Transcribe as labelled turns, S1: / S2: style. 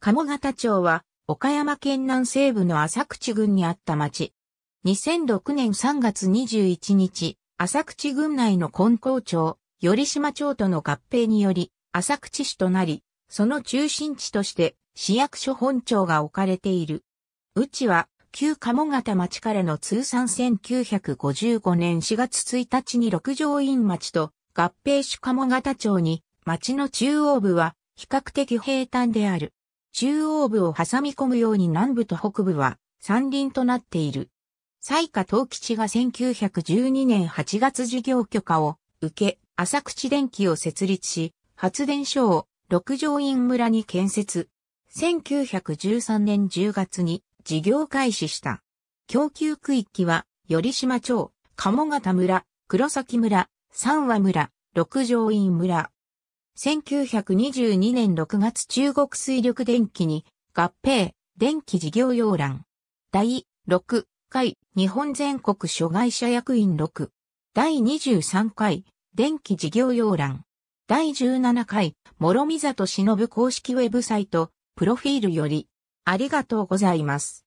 S1: 鴨方町は、岡山県南西部の浅口郡にあった町。
S2: 2006年3月21日、浅口郡内の根高町、寄島町との合併により、浅口市となり、その中心地として市役所本庁が置かれている。うちは、旧鴨方町からの通算1955年4月1日に六条院町と合併市鴨方町に、町の中央部は比較的平坦である。中央部を挟み込むように南部と北部は山林となっている。西下東吉が1912年8月事業許可を受け、浅口電機を設立し、発電所を六条院村に建設。1913年10月に事業開始した。供給区域は、寄島町、鴨方村、黒崎村、三和村、六条院村。1922年6月中国水力電気に合併、電気事業要覧。第6回日本全国諸外社役員6。第23回電気事業要覧。第17回諸見里忍公式ウェブサイト
S1: プロフィールよりありがとうございます。